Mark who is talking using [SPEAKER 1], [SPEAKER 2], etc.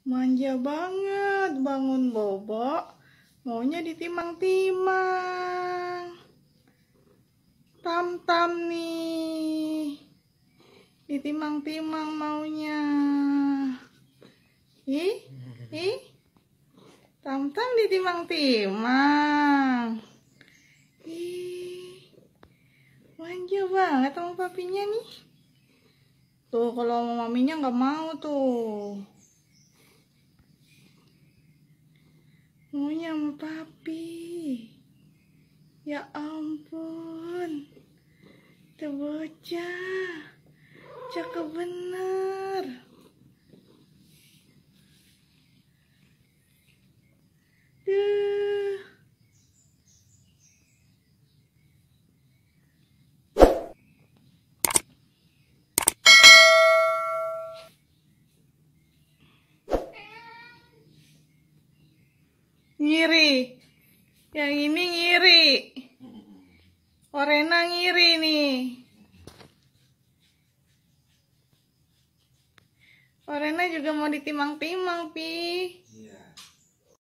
[SPEAKER 1] Manja banget bangun bobo, maunya ditimang-timang. Tam-tam nih, ditimang-timang maunya. Ih, ih, tam-tam ditimang-timang. Ih, manja banget sama papinya nih. Tuh, kalau sama maminya nggak mau tuh. sama
[SPEAKER 2] papi ya ampun tuh bocah cakep bener
[SPEAKER 3] Ngiri. Yang ini ngiri. Orena ngiri nih. Orena juga mau ditimang-timang, Pi. Iya.